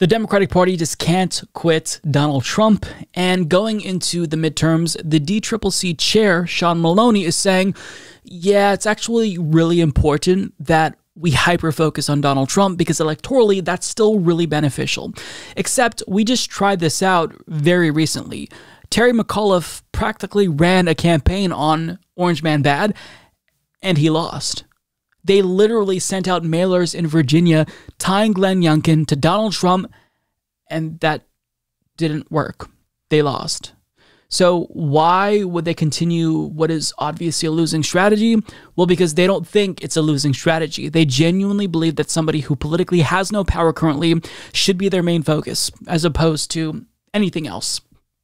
The Democratic Party just can't quit Donald Trump. And going into the midterms, the DCCC chair, Sean Maloney, is saying, yeah, it's actually really important that we hyper focus on Donald Trump because electorally that's still really beneficial. Except we just tried this out very recently. Terry McAuliffe practically ran a campaign on Orange Man Bad and he lost. They literally sent out mailers in Virginia tying Glenn Youngkin to Donald Trump, and that didn't work. They lost. So, why would they continue what is obviously a losing strategy? Well, because they don't think it's a losing strategy. They genuinely believe that somebody who politically has no power currently should be their main focus, as opposed to anything else,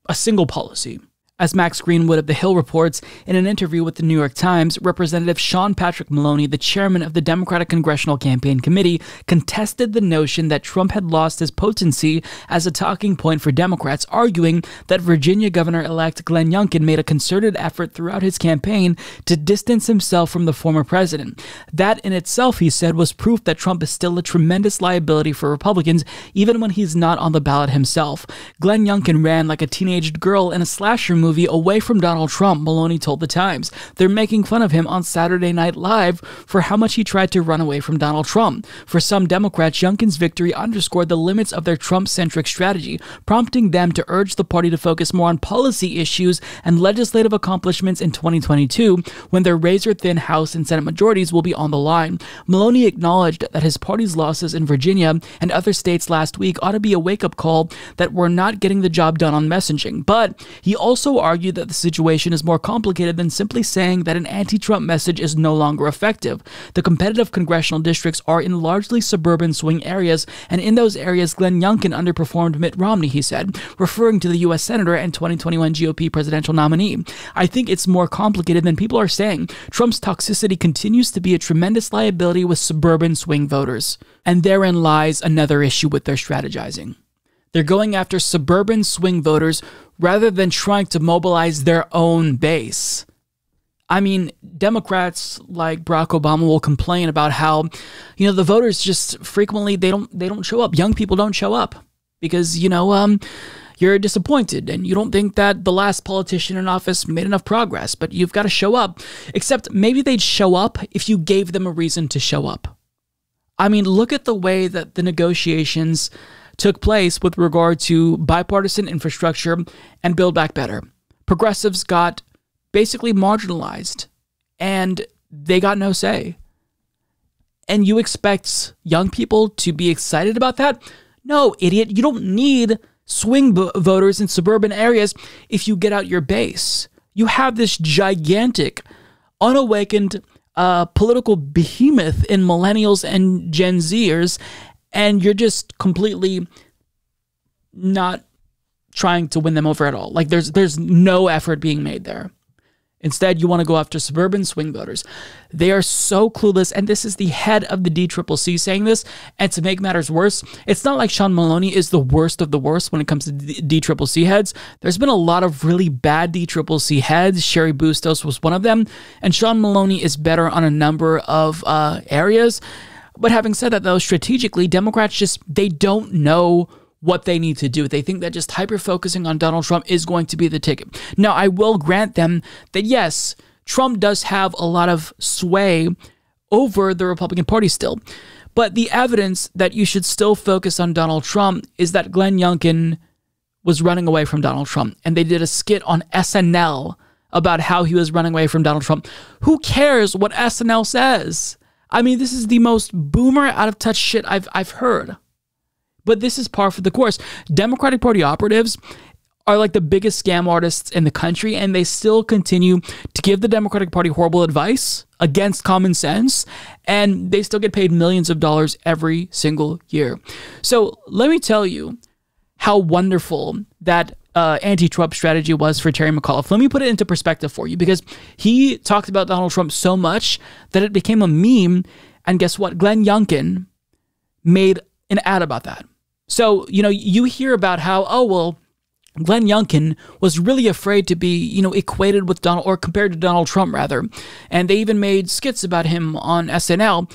a single policy. As Max Greenwood of The Hill reports, in an interview with the New York Times, Representative Sean Patrick Maloney, the chairman of the Democratic Congressional Campaign Committee, contested the notion that Trump had lost his potency as a talking point for Democrats, arguing that Virginia Governor elect Glenn Youngkin made a concerted effort throughout his campaign to distance himself from the former president. That in itself, he said, was proof that Trump is still a tremendous liability for Republicans, even when he's not on the ballot himself. Glenn Youngkin ran like a teenaged girl in a slasher movie movie away from Donald Trump, Maloney told The Times. They're making fun of him on Saturday Night Live for how much he tried to run away from Donald Trump. For some Democrats, Junkin's victory underscored the limits of their Trump centric strategy, prompting them to urge the party to focus more on policy issues and legislative accomplishments in 2022 when their razor thin House and Senate majorities will be on the line. Maloney acknowledged that his party's losses in Virginia and other states last week ought to be a wake up call that we're not getting the job done on messaging, but he also argue that the situation is more complicated than simply saying that an anti Trump message is no longer effective. The competitive congressional districts are in largely suburban swing areas, and in those areas, Glenn Youngkin underperformed Mitt Romney, he said, referring to the U.S. Senator and 2021 GOP presidential nominee. I think it's more complicated than people are saying. Trump's toxicity continues to be a tremendous liability with suburban swing voters. And therein lies another issue with their strategizing. They're going after suburban swing voters rather than trying to mobilize their own base. I mean, Democrats like Barack Obama will complain about how, you know, the voters just frequently they don't they don't show up. Young people don't show up because you know um, you're disappointed and you don't think that the last politician in office made enough progress. But you've got to show up. Except maybe they'd show up if you gave them a reason to show up. I mean, look at the way that the negotiations took place with regard to bipartisan infrastructure and Build Back Better. Progressives got basically marginalized and they got no say. And you expect young people to be excited about that? No, idiot. You don't need swing voters in suburban areas if you get out your base. You have this gigantic, unawakened uh, political behemoth in millennials and Gen Zers, and you're just completely not trying to win them over at all. Like there's there's no effort being made there. Instead, you want to go after suburban swing voters. They are so clueless, and this is the head of the DCCC saying this. And to make matters worse, it's not like Sean Maloney is the worst of the worst when it comes to DCCC heads. There's been a lot of really bad DCCC heads. Sherry Bustos was one of them, and Sean Maloney is better on a number of uh, areas. But having said that, though, strategically, Democrats just they don't know what they need to do. They think that just hyper focusing on Donald Trump is going to be the ticket. Now, I will grant them that yes, Trump does have a lot of sway over the Republican Party still. But the evidence that you should still focus on Donald Trump is that Glenn Youngkin was running away from Donald Trump. And they did a skit on SNL about how he was running away from Donald Trump. Who cares what SNL says? I mean, this is the most boomer out of touch shit I've I've heard. But this is par for the course. Democratic Party operatives are like the biggest scam artists in the country, and they still continue to give the Democratic Party horrible advice against common sense, and they still get paid millions of dollars every single year. So let me tell you how wonderful that uh, anti Trump strategy was for Terry McAuliffe. Let me put it into perspective for you because he talked about Donald Trump so much that it became a meme. And guess what? Glenn Youngkin made an ad about that. So, you know, you hear about how, oh, well, Glenn Youngkin was really afraid to be, you know, equated with Donald or compared to Donald Trump, rather. And they even made skits about him on SNL.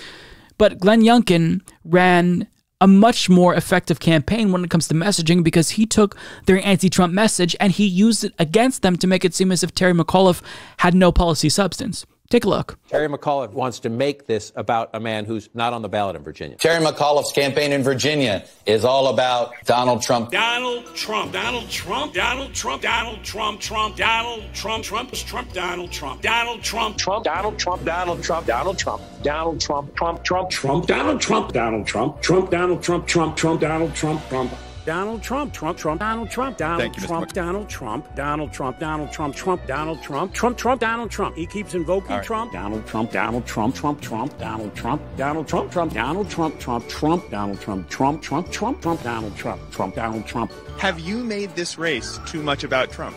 But Glenn Youngkin ran a much more effective campaign when it comes to messaging because he took their anti Trump message and he used it against them to make it seem as if Terry McAuliffe had no policy substance. Take a look. Terry McAuliffe wants to make this about a man who's not on the ballot in Virginia. Terry McAuliffe's campaign in Virginia is all about Donald Trump. Donald Trump. Donald Trump. Donald Trump. Donald Trump. Trump. Donald Trump. Trump. Trump. Donald Trump. Donald Trump. Trump. Donald Trump. Donald Trump. Donald Trump. Donald Trump. Trump. Trump. Trump. Donald Trump. Donald Trump. Trump. Donald Trump. Trump. Trump. Donald Trump. Trump. Donald Trump, Trump, Trump, Donald Trump, Donald you, Trump, Donald Trump, Donald Trump, Donald Trump, Trump, Donald Trump, Trump, Trump, Donald Trump. He keeps invoking right. Trump, Donald Trump, Donald Trump, Trump, Trump, Donald Trump, Donald Trump, Trump, Donald Trump, Trump, Trump, Donald Trump, Trump, Trump, Trump, Trump, Donald Trump, Trump, Donald Trump. Have you made this race too much about Trump?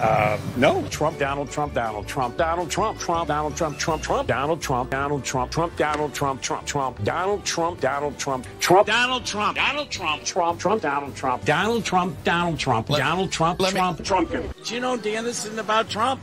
Uh, no. Trump, Donald Trump, Donald Trump, Donald Trump, Trump, Donald Trump, Trump, Trump, Donald Trump, Donald Trump, Trump, Donald Trump, Trump, Trump, Donald Trump, Donald Trump, Trump, Donald Trump, Donald Trump, Trump, Trump, Donald Trump, Donald Trump, Donald Trump, Donald Trump, Trump, Trump. Do you know, Dan, this isn't about Trump.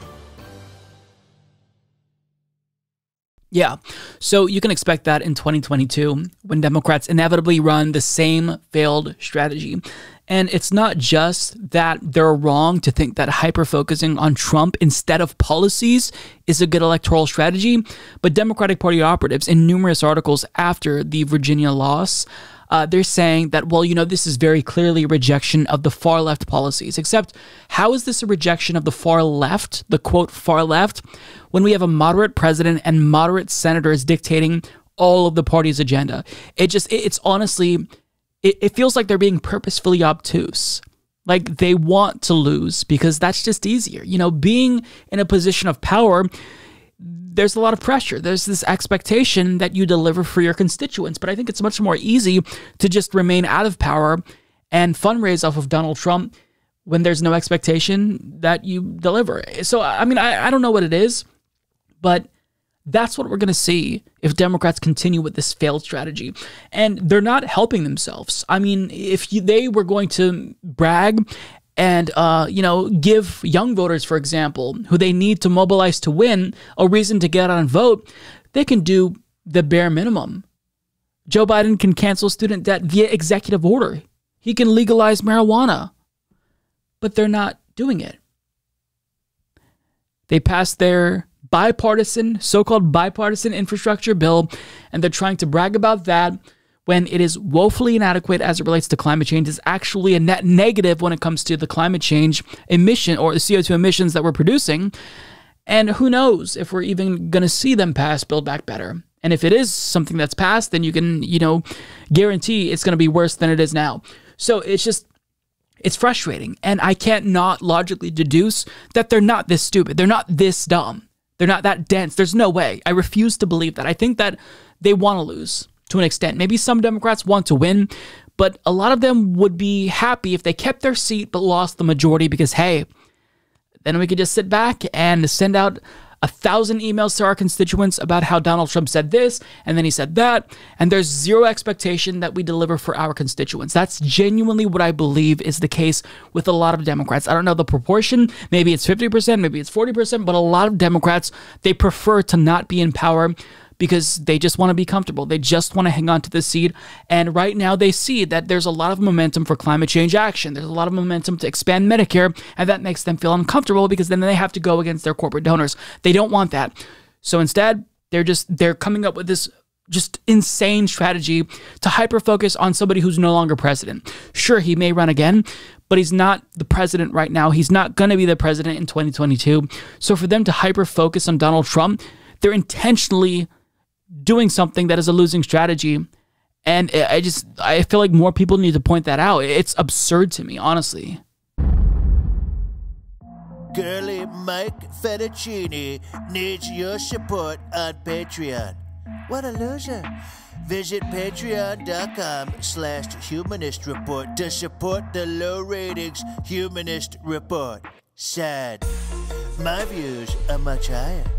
Yeah. So you can expect that in 2022 when Democrats inevitably run the same failed strategy. And it's not just that they're wrong to think that hyper focusing on Trump instead of policies is a good electoral strategy, but Democratic Party operatives in numerous articles after the Virginia loss. Uh, they're saying that, well, you know, this is very clearly a rejection of the far left policies. Except, how is this a rejection of the far left, the quote far left, when we have a moderate president and moderate senators dictating all of the party's agenda? It just, it's honestly it, it feels like they're being purposefully obtuse. Like they want to lose because that's just easier. You know, being in a position of power, there's a lot of pressure. There's this expectation that you deliver for your constituents. But I think it's much more easy to just remain out of power and fundraise off of Donald Trump when there's no expectation that you deliver. So, I mean, I, I don't know what it is, but that's what we're going to see if Democrats continue with this failed strategy. And they're not helping themselves. I mean, if you, they were going to brag and uh, you know give young voters, for example, who they need to mobilize to win, a reason to get out and vote, they can do the bare minimum. Joe Biden can cancel student debt via executive order. He can legalize marijuana, but they're not doing it. They passed their bipartisan, so called bipartisan infrastructure bill, and they're trying to brag about that when it is woefully inadequate as it relates to climate change is actually a net negative when it comes to the climate change emission or the CO2 emissions that we're producing. And who knows if we're even going to see them pass Build Back Better. And if it is something that's passed, then you can, you know, guarantee it's going to be worse than it is now. So it's just, it's frustrating. And I can't not logically deduce that they're not this stupid. They're not this dumb. They're not that dense. There's no way. I refuse to believe that. I think that they want to lose to an extent. Maybe some Democrats want to win, but a lot of them would be happy if they kept their seat but lost the majority because, hey, then we could just sit back and send out a thousand emails to our constituents about how Donald Trump said this and then he said that. And there's zero expectation that we deliver for our constituents. That's genuinely what I believe is the case with a lot of Democrats. I don't know the proportion. Maybe it's 50%, maybe it's 40%, but a lot of Democrats, they prefer to not be in power because they just want to be comfortable. They just want to hang on to the seed. And right now, they see that there's a lot of momentum for climate change action. There's a lot of momentum to expand Medicare, and that makes them feel uncomfortable because then they have to go against their corporate donors. They don't want that. So instead, they're just they're coming up with this just insane strategy to hyper focus on somebody who's no longer president. Sure, he may run again, but he's not the president right now. He's not going to be the president in 2022. So for them to hyper focus on Donald Trump, they're intentionally doing something that is a losing strategy. And I just, I feel like more people need to point that out. It's absurd to me, honestly. Girly Mike Fettuccini needs your support on Patreon. What a loser. Visit patreon.com slash humanist report to support the low ratings humanist report. Sad. My views are much higher.